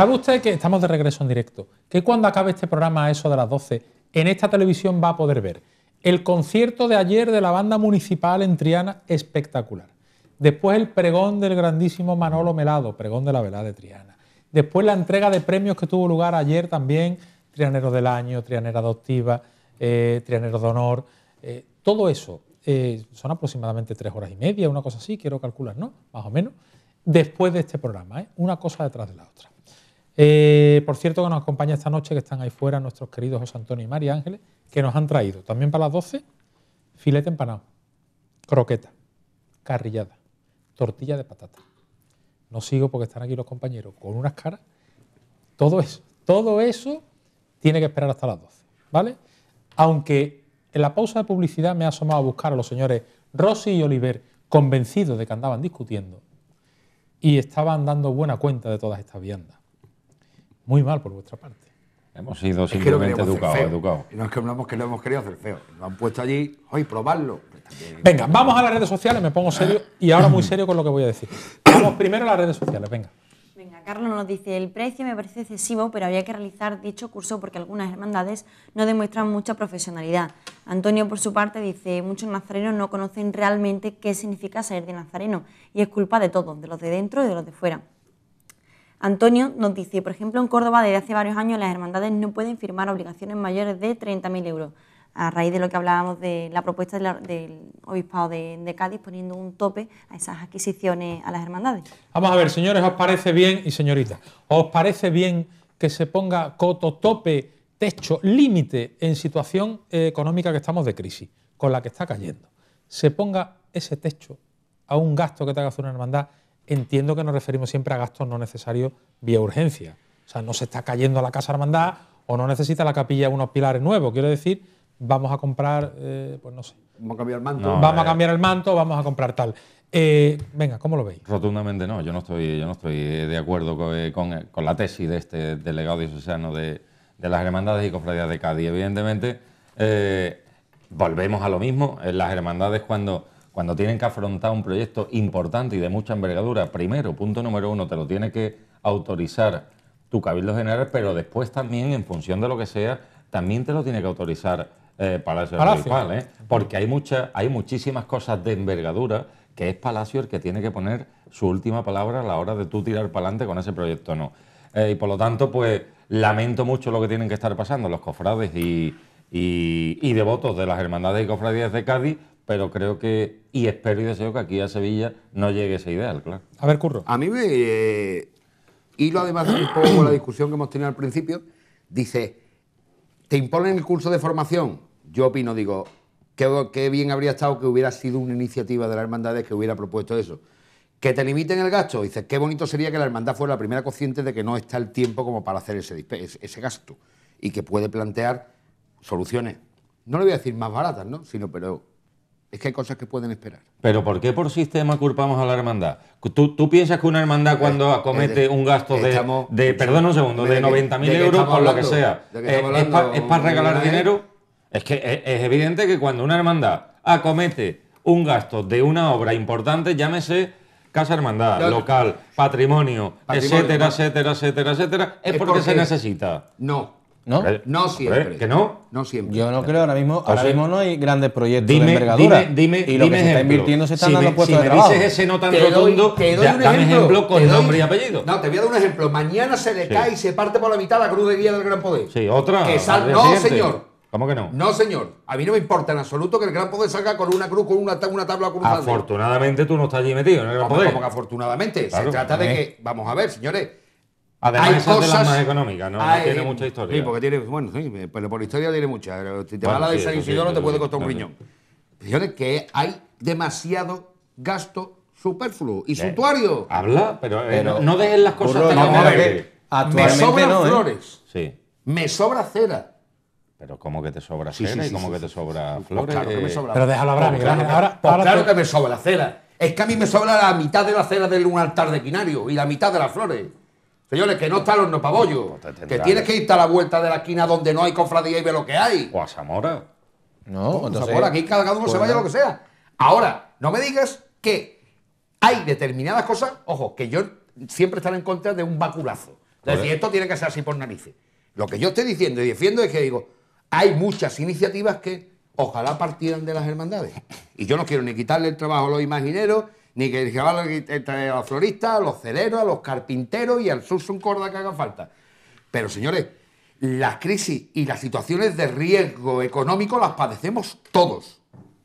¿Sabe usted que estamos de regreso en directo? Que cuando acabe este programa a eso de las 12, en esta televisión va a poder ver el concierto de ayer de la banda municipal en Triana, espectacular. Después el pregón del grandísimo Manolo Melado, pregón de la velada de Triana. Después la entrega de premios que tuvo lugar ayer también, Trianero del Año, Trianera Adoptiva, eh, Trianero de Honor, eh, todo eso. Eh, son aproximadamente tres horas y media, una cosa así, quiero calcular, ¿no? Más o menos. Después de este programa, una cosa detrás de la otra. Eh, por cierto, que nos acompaña esta noche, que están ahí fuera nuestros queridos José Antonio y María Ángeles, que nos han traído también para las 12 filete empanado, croqueta, carrillada, tortilla de patata. No sigo porque están aquí los compañeros con unas caras. Todo eso, todo eso tiene que esperar hasta las 12, ¿vale? Aunque en la pausa de publicidad me ha asomado a buscar a los señores Rossi y Oliver, convencidos de que andaban discutiendo y estaban dando buena cuenta de todas estas viandas. Muy mal por vuestra parte. Hemos sido simplemente educados. y No es que no que lo hemos querido hacer feo. Lo han puesto allí, hoy probarlo. Venga, vamos a las redes sociales, me pongo serio y ahora muy serio con lo que voy a decir. Vamos primero a las redes sociales, venga. Venga, Carlos nos dice, el precio me parece excesivo, pero había que realizar dicho curso porque algunas hermandades no demuestran mucha profesionalidad. Antonio, por su parte, dice, muchos nazarenos no conocen realmente qué significa salir de nazareno y es culpa de todos, de los de dentro y de los de fuera. Antonio nos por ejemplo, en Córdoba desde hace varios años las hermandades no pueden firmar obligaciones mayores de 30.000 euros, a raíz de lo que hablábamos de la propuesta del obispado de, Cádiz poniendo un tope a esas adquisiciones a las hermandades. Vamos a ver, señores, ¿os parece bien y señorita, ¿Os parece bien que se ponga coto, tope, techo, límite en situación eh, económica que estamos de crisis, con la que está cayendo? Se ponga ese techo a un gasto que te haga hacer una hermandad entiendo que nos referimos siempre a gastos no necesarios vía urgencia. O sea, no se está cayendo la casa hermandad o no necesita la capilla unos pilares nuevos. Quiero decir, vamos a comprar, eh, pues no sé. Vamos a cambiar el manto. vamos a eh. cambiar el manto, vamos a comprar tal. Eh, venga, ¿cómo lo veis? Rotundamente no, yo no estoy, yo no estoy de acuerdo con, la tesis de este delegado diocesano de, de las hermandades y cofradías de Cádiz. Evidentemente, volvemos a lo mismo. En las hermandades, cuando cuando tienen que afrontar un proyecto importante y de mucha envergadura, primero, punto número uno, te lo tiene que autorizar tu Cabildo General, pero después también, en función de lo que sea, también te lo tiene que autorizar eh, Palacio, Municipal, ¿eh? porque hay, mucha, hay muchísimas cosas de envergadura que es Palacio el que tiene que poner su última palabra a la hora de tú tirar para adelante con ese proyecto no. Eh, y por lo tanto, pues lamento mucho lo que tienen que estar pasando los cofrades y, y devotos de las hermandades y cofradías de Cádiz, pero creo que, y espero y deseo que aquí a Sevilla no llegue ese ideal, claro. A ver, Curro. A mí me Y eh, lo además un poco la discusión que hemos tenido al principio, dice, te imponen el curso de formación, yo opino, digo, qué, bien habría estado que hubiera sido una iniciativa de la hermandad que hubiera propuesto eso. Que te limiten el gasto. Dices, qué bonito sería que la hermandad fuera la primera consciente de que no está el tiempo como para hacer ese, ese gasto y que puede plantear soluciones. No le voy a decir más baratas, ¿no? Sino, pero es que hay cosas que pueden esperar. Pero ¿por qué por sistema culpamos a la hermandad? ¿Tú, piensas que una hermandad cuando eh, acomete eh, un gasto de, perdón un segundo, de, 90.000 euros por lo que sea, eh, es, para regalar dinero? Es que es, evidente que cuando una hermandad acomete un gasto de una obra importante, llámese casa hermandad, local, patrimonio, etcétera, etcétera, etcétera, etcétera, es, porque se necesita. No, ¿No? No siempre. ¿Que no? No siempre. Yo no creo ahora mismo. ahora mismo no hay grandes proyectos de envergadura. Dime, dime, y lo dime que se está invirtiendo se están si dando puestos de trabajo. Si me dices ese no tan te rotundo, doy, ya, un dame ejemplo, con nombre y apellido. No, te voy a dar un ejemplo. Mañana se le cae y se parte por la mitad la cruz de guía del Gran Poder. Sí, otra. no, señor. ¿Cómo que no? No, señor. A mí no me importa en absoluto que el Gran Poder salga con una cruz, con una, una tabla cruzada. Afortunadamente tú no estás allí metido en el Gran Poder. Como que afortunadamente. se trata de eh. que, vamos a ver, señores, Además, hay es cosas, de las más económicas, ¿no? tiene mucha historia. Sí, porque tiene. Bueno, sí, pero por historia tiene mucha. Pero si te va vas a la de San Isidoro, te puede costar un riñón. Fíjate que hay demasiado gasto superfluo y suntuario. Habla, pero, eh, no, dejen las cosas tan no, me sobran ¿eh? flores. Sí. Me sobra cera. Pero ¿cómo que te sobra sí, cera sí, y cómo que te sobra flores? Pues claro que me eh, sobra. Pero déjalo hablar, pues claro, pues ahora, claro que me sobra la cera. Es que a mí me sobra la mitad de la cera de un altar de quinario y la mitad de las flores. Señores, que no está los nopabollos. Que tienes que irte a la vuelta de la esquina donde no hay cofradía y ve lo que hay. O a Zamora. No, Zamora, aquí cada uno se pues vaya a lo que sea. Ahora, no me digas que hay determinadas cosas, ojo, que yo siempre estaré en contra de un vaculazo. Es decir, esto tiene que ser así por narices. Lo que yo estoy diciendo y defiendo es que digo, hay muchas iniciativas que ojalá partieran de las hermandades. Y yo no quiero ni quitarle el trabajo a los imagineros, ni que se a los floristas, a los celeros, a los carpinteros y al Sursun Corda que haga falta. Pero señores, las crisis y las situaciones de riesgo económico las padecemos todos,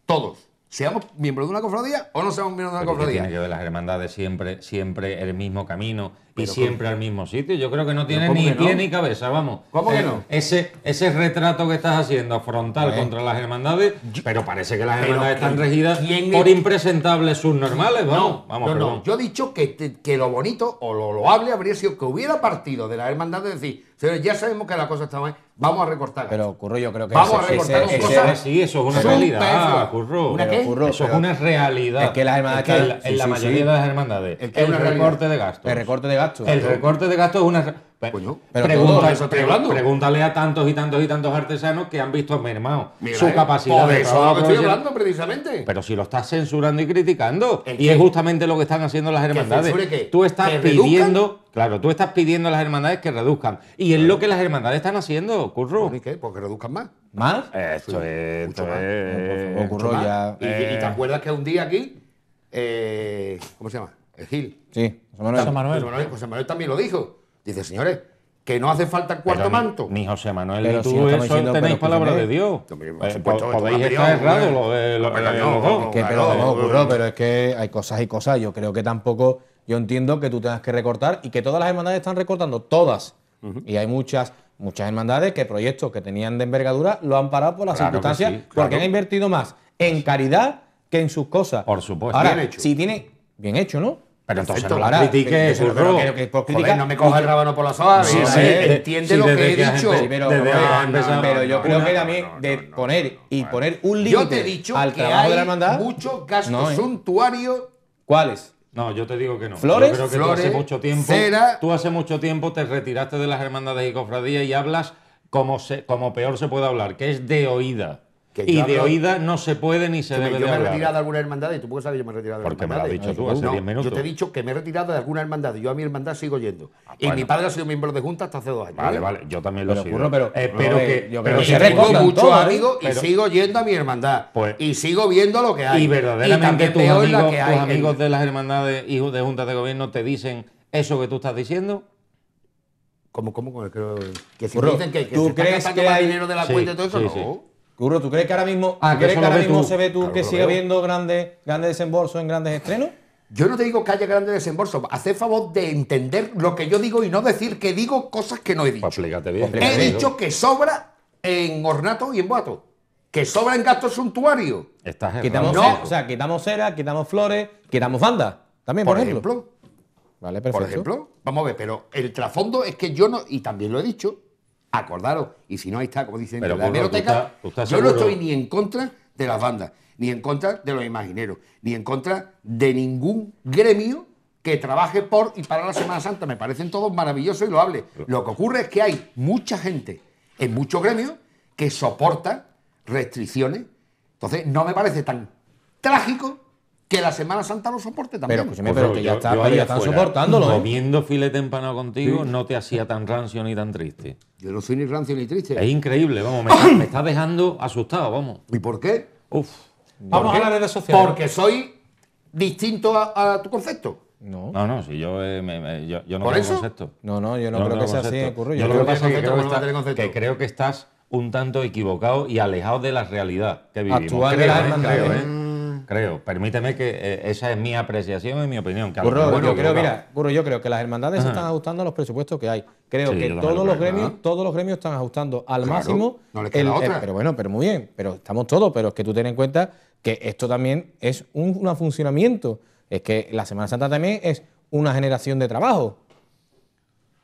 todos seamos miembros de una cofradía o no seamos miembros de una cofradía. Tiene que ver las hermandades siempre, siempre el mismo camino y siempre al mismo sitio. Yo creo que no tiene ni pie ni cabeza, vamos. ¿Cómo que eh, no? Ese, ese retrato que estás haciendo frontal contra las hermandades, pero parece que las hermandades están regidas por impresentables subnormales, vamos. No, vamos, no, Yo he dicho que, que lo bonito o lo hable habría sido que hubiera partido de las hermandades decir, pero ya sabemos que la cosa está mal. Vamos a recortar. Pero, Curro, yo creo que Vamos a recortar sí, eso es una realidad, Curro. eso es una realidad. Es que las hermandades... que en la mayoría de las hermandades. es un recorte de gastos. El recorte de gastos. El recorte de gastos es una... Pero pregúntale, a tantos y tantos y tantos artesanos que han visto a mi hermano su capacidad precisamente. Pero si lo estás censurando y criticando. Y es justamente lo que están haciendo las hermandades. tú estás pidiendo. Claro, tú estás pidiendo a las hermandades que reduzcan. Y es lo que las hermandades están haciendo, Curro. ¿Por qué? Porque pues reduzcan más. ¿Más? Esto es. esto es ya, ¿Y, te acuerdas que un día aquí. Eh, ¿Cómo se llama? Gil. Sí, José Manuel. José Manuel también lo dijo Dice, señores, que no hace falta el cuarto manto. mi José Manuel, tú si tenéis palabras de Dios. Eh, está errado, lo Pero es que hay cosas y cosas. Yo creo que tampoco, yo entiendo que tú tengas que recortar y que todas las hermandades están recortando, todas. Y hay muchas muchas hermandades que proyectos que tenían de envergadura lo han parado por las circunstancias porque han invertido más en caridad que en sus cosas. Por supuesto. bien hecho. si tiene Bien hecho, ¿no? Pero entonces no la critiques, no me coja el rábano por la soga Sí, sí, entiende lo que he dicho. Pero, yo creo que también de poner y poner un límite al que trabajo de la hermandad. Muchos gastos ¿eh? suntuarios. ¿Cuáles? No, yo te digo que no. Flores, flores, tú hace mucho tiempo. tú hace mucho tiempo te retiraste de las hermandades y cofradías y hablas como, se, como peor se puede hablar, que es de oída y de oída no se puede ni se debe Yo me he retirado de alguna hermandad y tú puedes saber que yo me he retirado de alguna hermandad? Porque me lo has dicho tú hace 10 minutos. Yo te he dicho que me he retirado de alguna hermandad. Yo a mi hermandad sigo yendo. Ah, y mi padre ha sido miembro de junta hasta hace dos años. Vale, vale. Yo también lo sigo. Pero, Pero eh, eh, que... Yo pero que tengo muchos amigos y sigo yendo a mi hermandad. Pues, y sigo viendo lo que hay. Y verdaderamente y tus, amigos, que tus de las hermandades y de juntas de gobierno te dicen eso que tú estás diciendo. ¿Cómo, cómo? Creo que dicen que, ¿tú crees está que hay... dinero de la cuenta y todo eso, no. Curro, ¿tú crees que ahora mismo, ah, se ve tú que sigue habiendo grandes, grandes desembolsos en grandes estrenos? Yo no te digo que haya grandes desembolsos. el favor de entender lo que yo digo y no decir que digo cosas que no he dicho. He dicho que sobra en ornato y en boato. Que sobra en gastos suntuarios. Estás quitamos cera, o sea, quitamos cera, quitamos flores, quitamos bandas. También, por, ejemplo. Vale, perfecto. Por ejemplo, vamos a ver, pero el trasfondo es que yo no, y también lo he dicho, acordaros. Y si no, ahí está, como dicen, la hemeroteca. yo no estoy ni en contra de las bandas, ni en contra de los imagineros, ni en contra de ningún gremio que trabaje por y para la Semana Santa. Me parecen todos maravillosos y lo hable. Lo que ocurre es que hay mucha gente en muchos gremios que soporta restricciones. Entonces, no me parece tan trágico que la Semana Santa lo soporte también. Pero, pues que ya, están soportándolo. Comiendo ¿eh? filete empanado contigo no te hacía tan rancio ni tan triste. Yo no soy ni rancio ni triste. Es increíble, vamos, me, está, estás dejando asustado, vamos. ¿Y por qué? Uf. Vamos qué? a las redes sociales. Porque soy distinto a, tu concepto. No. No, no, si yo, eh, me, no No, no, yo no, creo, que sea así, Yo, lo que pasa es que creo, que estás un tanto equivocado y alejado de la realidad que vivimos. Actual de la ¿eh? creo, creo. Permíteme que eh, esa es mi apreciación y mi opinión. Que yo creo, que... las hermandades se están ajustando a los presupuestos que hay. Creo que todos los gremios, todos los gremios están ajustando al máximo. pero bueno, pero muy bien, pero estamos todos, pero es que tú ten en cuenta que esto también es un, un funcionamiento. Es que la Semana Santa también es una generación de trabajo.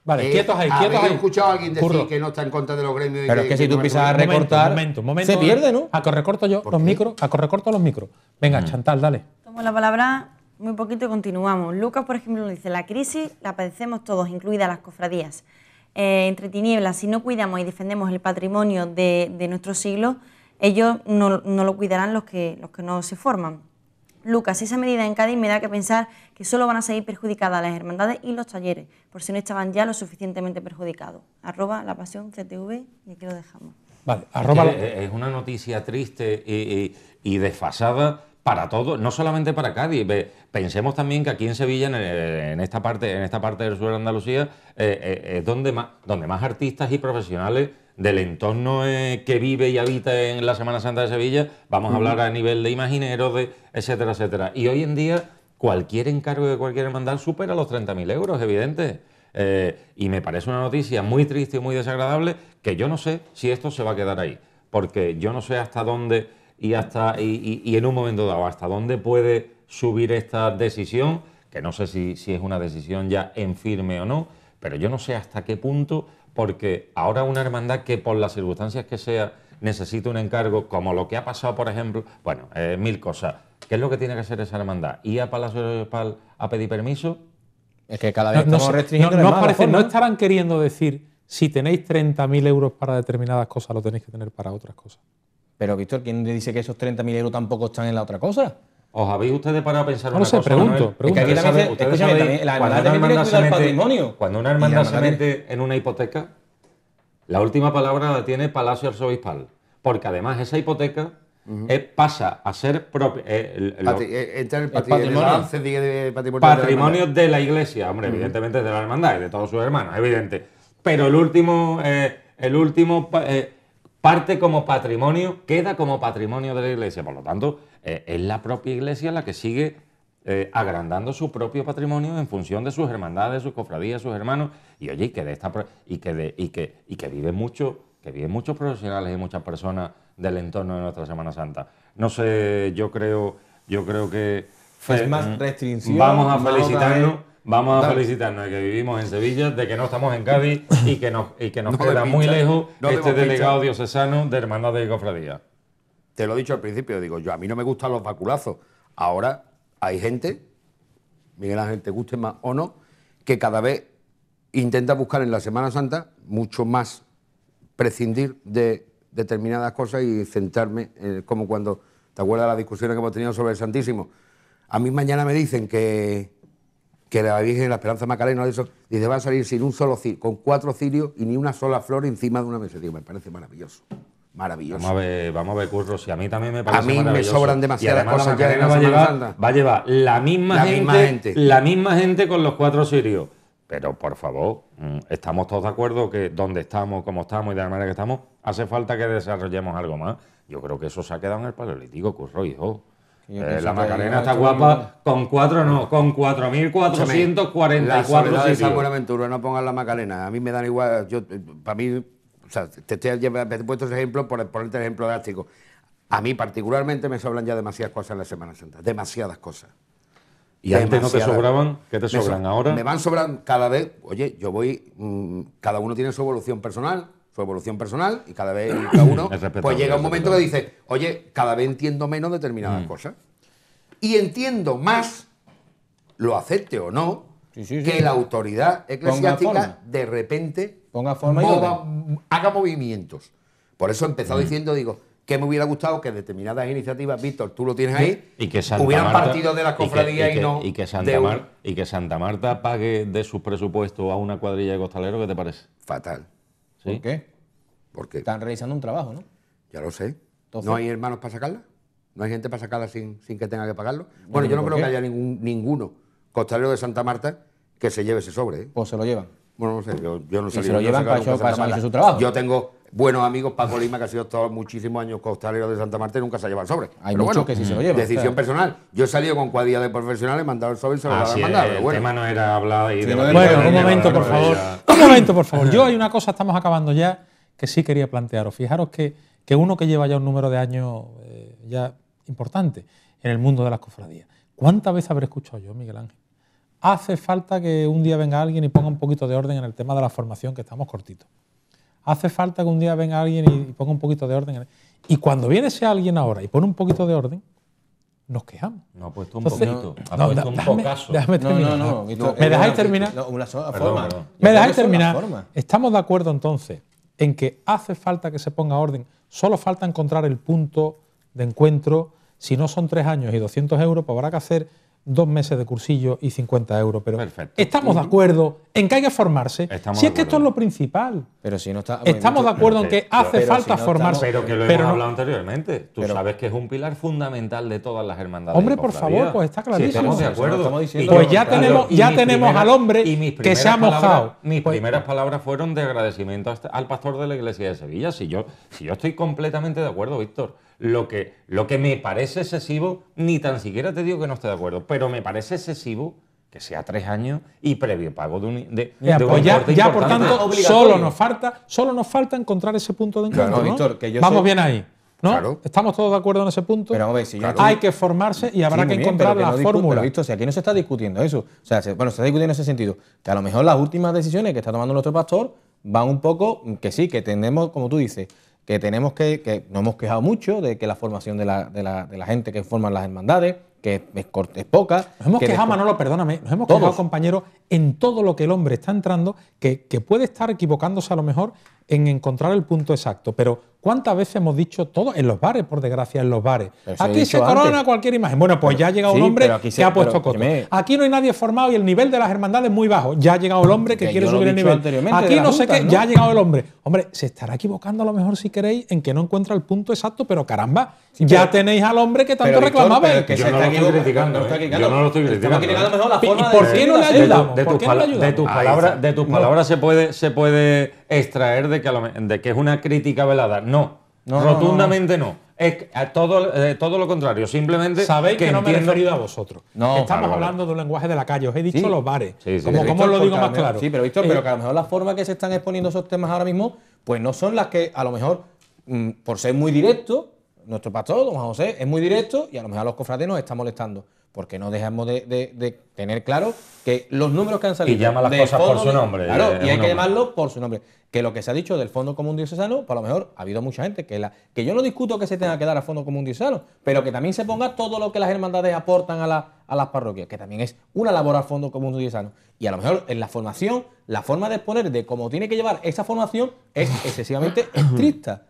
Vale, eh, quietos ahí, quietos ahí. escuchado a alguien decir que no está en contra de los gremios. Pero es que, si tú empiezas a recortar, momento, momento, se pierde, ¿no? A recorto yo los micros, a recorto los micros. Venga, mm. Chantal, dale. Tomo la palabra muy poquito y continuamos. Lucas, por ejemplo, nos dice, la crisis la padecemos todos, incluidas las cofradías. Eh, entre tinieblas, si no cuidamos y defendemos el patrimonio de, de nuestro siglo, ellos no, no, lo cuidarán los que, los que no se forman. Lucas, esa medida en Cádiz me da que pensar que solo van a seguir perjudicadas las hermandades y los talleres, por si no estaban ya lo suficientemente perjudicados. Arroba la pasión CTV y aquí lo dejamos. Eh, es una noticia triste eh, eh, y, desfasada para todos, no solamente para Cádiz. Pensemos también que aquí en Sevilla, en, esta parte, en esta parte del sur de Andalucía, es donde más, donde más artistas y profesionales del entorno eh, que vive y habita en la Semana Santa de Sevilla, vamos a hablar a nivel de imaginero, de etcétera, etcétera. Y hoy en día cualquier encargo de cualquier hermandad supera los 30.000 euros, evidente. Eh, y me parece una noticia muy triste y muy desagradable que yo no sé si esto se va a quedar ahí, porque yo no sé hasta dónde y, hasta, en un momento dado, hasta dónde puede subir esta decisión, que no sé si, si es una decisión ya en firme o no, pero yo no sé hasta qué punto porque ahora una hermandad que por las circunstancias que sea necesita un encargo, como lo que ha pasado, por ejemplo, bueno, eh, mil cosas. ¿Qué es lo que tiene que hacer esa hermandad? ¿Ir a Palacio de Pal a pedir permiso? Es que cada vez no, estamos restringiendo. No, no ¿eh? estarán queriendo decir si tenéis 30.000 euros para determinadas cosas, lo tenéis que tener para otras cosas. Pero, Víctor, ¿quién le dice que esos 30.000 euros tampoco están en la otra cosa? ¿Os habéis ustedes parado a pensar no una sé, Pregunto, pregunto. Es que aquí la Cuando una hermandad se mete en una hipoteca, la última palabra la tiene Palacio Arzobispal. Porque además esa hipoteca eh, pasa a ser propia. patrimonio, de la iglesia. Hombre, evidentemente es de la hermandad y de todos sus hermanos, evidente. Pero el último, eh, el último eh, parte como patrimonio, queda como patrimonio de la iglesia. Por lo tanto, eh, es la propia iglesia la que sigue eh, agrandando su propio patrimonio en función de sus hermandades, sus cofradías, sus hermanos. Y oye, que de esta y que de, y que, y que vive mucho, que viven muchos profesionales y muchas personas del entorno de nuestra Semana Santa. No sé, yo creo, yo creo que. Es eh, más mm, restricción. Vamos a felicitarnos. Vamos a felicitarnos de que vivimos en Sevilla, de que no estamos en Cádiz y que nos, queda muy lejos este delegado diocesano de Hermandad de Cofradía. Te lo he dicho al principio, digo, yo a mí no me gustan los vaculazos. Ahora hay gente, Miguel Ángel, te guste más o no, que cada vez intenta buscar en la Semana Santa mucho más prescindir de determinadas cosas y centrarme, como cuando, ¿te acuerdas de las discusión que hemos tenido sobre el Santísimo? A mí mañana me dicen que que la Virgen la Esperanza Macarena, eso, dice, va a salir sin un solo cirio, con cuatro cirios y ni una sola flor encima de una mesa. Digo, me parece maravilloso. Maravilloso. Vamos a ver, vamos a ver curro, si a mí también me parece A mí me sobran demasiadas cosas que va, a llevar, va a llevar la, misma, gente, la misma gente con los cuatro cirios. Pero por favor, mm, estamos todos de acuerdo que donde estamos, como estamos y de la manera que estamos, hace falta que desarrollemos algo más. Yo creo que eso se ha quedado en el paleolítico, curro, hijo. Eh, la Macarena está guapa con cuatro, no, con 4.444. de San no pongan la Macarena. A mí me dan igual, yo, para mí, o sea, te, te, he puesto ese ejemplo por ponerte el ejemplo drástico. A mí particularmente me sobran ya demasiadas cosas en la Semana Santa, demasiadas cosas. ¿Y antes no te sobraban? ¿Qué te sobran ahora? Me van sobrando cada vez, oye, yo voy, mm, cada uno tiene su evolución personal su evolución personal y cada vez uno pues llega un momento que dice, oye, cada vez entiendo menos determinadas mm. cosas. Y entiendo más, lo acepte o no, que la autoridad eclesiástica de repente Ponga forma haga movimientos. Por eso he empezado mm. diciendo, digo, que me hubiera gustado que determinadas iniciativas, Víctor, tú lo tienes ahí, y que hubieran partido de la cofradía y, no Santa y que Santa Marta pague de sus presupuestos a una cuadrilla de costaleros, ¿qué te parece? Fatal. ¿Por qué? Porque están realizando un trabajo, ¿no? Ya lo sé. ¿No hay hermanos para sacarla? ¿No hay gente para sacarla sin, sin que tenga que pagarlo? Bueno, yo no creo que haya ningún, ninguno costalero de Santa Marta que se lleve ese sobre. ¿O ¿eh? pues se lo llevan? Bueno, no sé, yo, no sé. se lo llevan para, hacer su trabajo. Yo tengo buenos amigos, Paco Lima, que ha sido todos muchísimos años costalero de Santa Marta nunca se ha llevado el sobre. Hay pero que sí se lo mm, Decisión personal. Yo he salido con cuadrilla de profesionales, mandado el sobre y se lo he mandado. bueno. y un momento, por favor. Un momento, por favor. Yo hay una cosa, estamos acabando ya, que sí quería plantearos. Fijaros que, uno que lleva ya un número de años eh, ya importante en el mundo de las cofradías. ¿Cuántas veces habré escuchado yo, Miguel Ángel? Hace falta que un día venga alguien y ponga un poquito de orden en el tema de la formación, que estamos cortitos hace falta que un día venga alguien y, ponga un poquito de orden. Y cuando viene ese alguien ahora y pone un poquito de orden, nos quejamos. No pues ha puesto un poquito, ha no, un Déjame terminar. No, no, no. ¿Me dejáis terminar? una forma. ¿Me dejáis terminar? Estamos de acuerdo entonces en que hace falta que se ponga orden. Solo falta encontrar el punto de encuentro. Si no son tres años y 200 euros, pues habrá que hacer dos meses de cursillo y 50 euros. Pero Perfecto. estamos de acuerdo en que hay que formarse. si es que esto es lo principal. Pero si no está, pues, estamos de acuerdo en que hace falta formarse. pero que lo hablado anteriormente. Tú sabes que es un pilar fundamental de todas las hermandades. Hombre, por favor, pues está clarísimo. estamos de acuerdo. pues ya tenemos, ya tenemos al hombre que se ha mojado. mis pues- primeras palabras fueron de agradecimiento al pastor de la iglesia de Sevilla. Si yo, si yo estoy completamente de acuerdo, Víctor lo que, lo que me parece excesivo, ni tan siquiera te digo que no esté de acuerdo, pero me parece excesivo que sea tres años y previo pago de un, ya, pues ya, ya por tanto, ah, solo nos, falta, solo nos falta encontrar ese punto de encuentro. Vamos bien ahí. Estamos todos de acuerdo en ese punto. Pero, Hay que formarse y habrá que encontrar la fórmula. aquí no se está discutiendo eso. O sea, bueno, se está discutiendo en ese sentido. Que a lo mejor las últimas decisiones que está tomando nuestro pastor van un poco, que sí, que tenemos, como tú dices, que tenemos que, que nos hemos quejado mucho de que la formación de la, gente que forman las hermandades, que es, es, poca. Nos hemos quejado, Manolo, perdóname, nos hemos quejado, compañero, en todo lo que el hombre está entrando, que, que, puede estar equivocándose a lo mejor en encontrar el punto exacto. Pero ¿cuántas veces hemos dicho todo? En los bares, por desgracia, en los bares. Aquí se corona cualquier imagen. Bueno, pues ya ha llegado un hombre que ha puesto coto. Aquí no hay nadie formado y el nivel de las hermandades es muy bajo. Ya ha llegado el hombre que, quiere subir el nivel. Aquí no sé qué, ya ha llegado el hombre. Hombre, se estará equivocando a lo mejor si queréis en que no encuentra el punto exacto, pero caramba, ya tenéis al hombre que tanto reclamaba. lo estoy criticando. ¿eh? Yo no lo estoy criticando. ¿Por qué no le ayudamos? De tus palabras se puede extraer de que, es una crítica velada. No, rotundamente no. Es eh, todo, eh, todo lo contrario, simplemente. Sabéis que, no me he referido a vosotros. Estamos hablando de un lenguaje de la calle, os he dicho los bares. ¿Cómo como, lo digo más claro? Sí, pero pero eh, que a lo mejor la forma que se están exponiendo esos temas ahora mismo, pues no son las que a lo mejor, mm, por ser muy directo, nuestro pastor, don José, es muy directo y a lo mejor a los cofrades nos está molestando. Porque no dejamos de, tener claro que los números que han salido. Y llama las cosas por su nombre. Claro, y hay que llamarlo por su nombre. Que lo que se ha dicho del Fondo Común Diocesano, pues a lo mejor ha habido mucha gente que la, que yo no discuto que se tenga que dar al Fondo Común Diocesano, pero que también se ponga todo lo que las hermandades aportan a, las parroquias, que también es una labor al Fondo Común Diocesano. Y a lo mejor en la formación, la forma de exponer de cómo tiene que llevar esa formación es excesivamente estricta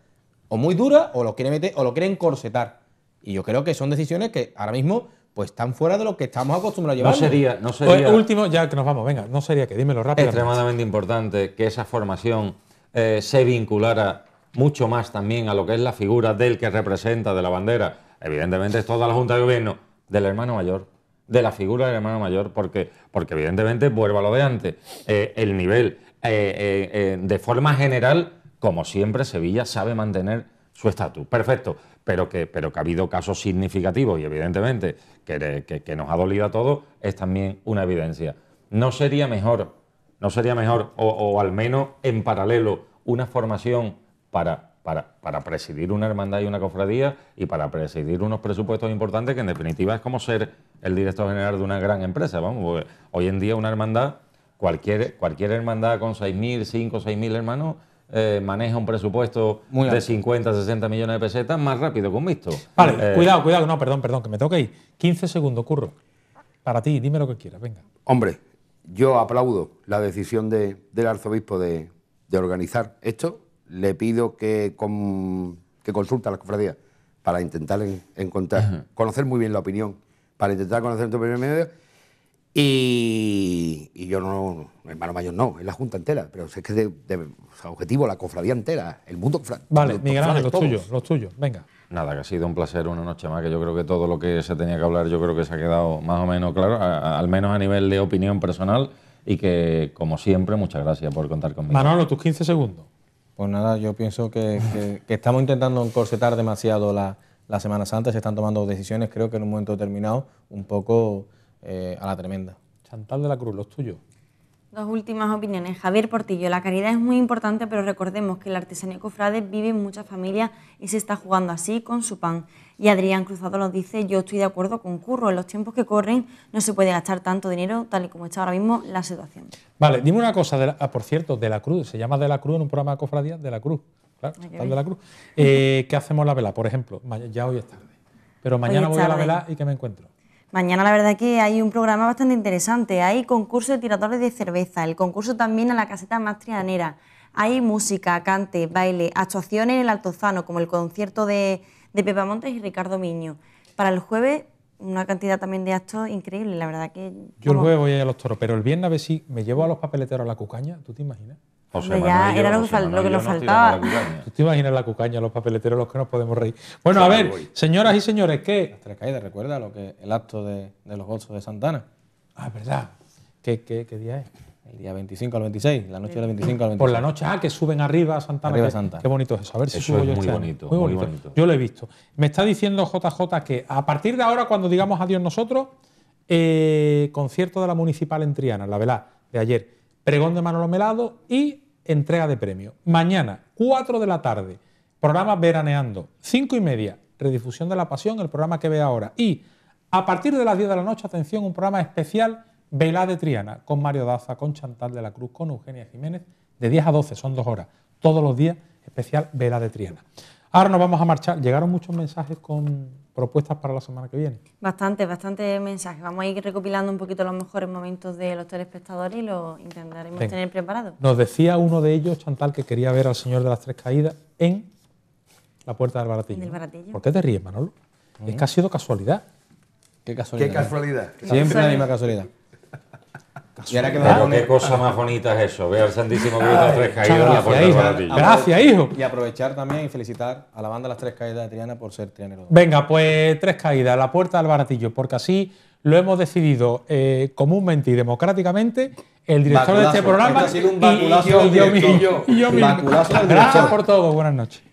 o muy dura o lo quieren meter o lo quieren corsetar Y yo creo que son decisiones que ahora mismo pues están fuera de lo que estamos acostumbrados a llevar. No sería, no sería. Pues, último, ya que nos vamos, venga, no sería que dímelo rápido. Extremadamente importante que esa formación eh, se vinculara mucho más también a lo que es la figura del que representa de la bandera. Evidentemente es toda la Junta de Gobierno del hermano mayor, de la figura del hermano mayor, porque, porque evidentemente, vuelva a lo de antes, eh, el nivel eh, de forma general como siempre, Sevilla sabe mantener su estatus. Perfecto, pero que, pero que ha habido casos significativos y evidentemente que, nos ha dolido a todos, es también una evidencia. No sería mejor, no sería mejor, o, al menos en paralelo, una formación para para, presidir una hermandad y una cofradía y para presidir unos presupuestos importantes que en definitiva es como ser el director general de una gran empresa. Vamos, hoy en día una hermandad, cualquier, cualquier hermandad con 6.000, 5.000, 6.000 hermanos eh, maneja un presupuesto de 50, 60 millones de pesetas más rápido que un mixto. Vale, eh, cuidado, cuidado, no, perdón, perdón, que me toque ahí. 15 segundos, curro. Para ti, dime lo que quieras, venga. Hombre, yo aplaudo la decisión de, del arzobispo de, organizar esto. Le pido que, con, a las cofradías para intentar encontrar, conocer muy bien la opinión, para intentar conocer tu primer medio y, yo no, hermano mayor no, es la Junta entera, pero es que de, objetivo, la cofradía entera, el mundo Vale, Miguel Ángel, los tuyos, los tuyos, venga. Nada, que ha sido un placer una noche más, que yo creo que todo lo que se tenía que hablar, yo creo que se ha quedado más o menos claro, al menos a nivel de opinión personal, y que, como siempre, muchas gracias por contar conmigo. Manolo, tus 15 segundos. Pues nada, yo pienso que, estamos intentando encorsetar demasiado la, la Semana Santa, se están tomando decisiones, creo que en un momento determinado, un poco eh, a la tremenda. Chantal de la Cruz, los tuyos. Dos últimas opiniones. Javier Portillo, la caridad es muy importante, pero recordemos que la artesanía cofrade vive en muchas familias y se está jugando así con su pan. Y Adrián Cruzado nos dice, yo estoy de acuerdo con Curro, en los tiempos que corren no se puede gastar tanto dinero tal y como está ahora mismo la situación. Vale, dime una cosa, ah, por cierto, de la Cruz, se llama de la Cruz en un programa de cofradía, de la Cruz, claro, de la Cruz. Eh, ¿Qué hacemos la vela? Por ejemplo, ya hoy es tarde, pero mañana voy a la vela y ¿qué me encuentro? Mañana la verdad que hay un programa bastante interesante. Hay concurso de tiradores de cerveza, el concurso también a la caseta más trianera. Hay música, cante, baile, actuaciones en el Altozano, como el concierto de, de Pepa Montes y Ricardo Miño. Para el jueves, una cantidad también de actos increíbles, la verdad que... Yo el jueves voy a ir a los toros, pero el viernes a si me llevo a los papeleteros a la cucaña, ¿tú te imaginas? ya, era lo, que, nos faltaba. ¿Tú te imaginas la cucaña, los papeleteros, los que nos podemos reír? Bueno, a ver, señoras y señores, ¿qué? Las tres caídas, recuerda lo que el acto de, los gozos de Santana. Ah, verdad. ¿Qué, día es? El día 25 al 26, la noche del 25 al 26. Por la noche, ah, que suben arriba a Santana. Arriba a Santa. Qué, bonito es eso. A ver si subo yo muy, este muy bonito, muy bonito. Yo lo he visto. Me está diciendo JJ que a partir de ahora, cuando digamos adiós nosotros, eh, concierto de la municipal en Triana, la velá de ayer, pregón de Manolo Melado y entrega de premio. Mañana, 4 de la tarde, programa Veraneando, 5 y media, redifusión de la pasión, el programa que ve ahora. Y a partir de las 10 de la noche, atención, un programa especial, Vela de Triana, con Mario Daza, con Chantal de la Cruz, con Eugenia Jiménez, de 10 a 12, son dos horas, todos los días, especial Vela de Triana. Ahora nos vamos a marchar. Llegaron muchos mensajes con propuestas para la semana que viene. Bastante, bastante mensajes. Vamos a ir recopilando un poquito los mejores momentos de los telespectadores y los intentaremos tener preparados. Nos decía uno de ellos, Chantal, que quería ver al Señor de las Tres Caídas en la puerta del baratillo. ¿Por qué te ríes, Manolo? Es ¿Eh? que ha sido casualidad. Qué casualidad. Qué casualidad. Siempre la misma casualidad qué cosa más bonita es eso, al Santísimo Cristo tres caídas la Gracias, hijo. Y aprovechar también y felicitar a la banda Las Tres Caídas de Triana por ser trianero. Venga, pues tres caídas, la puerta del Baratillo, porque así lo hemos decidido eh, comúnmente y democráticamente el director de este programa. y, yo, Gracias por todo, buenas noches.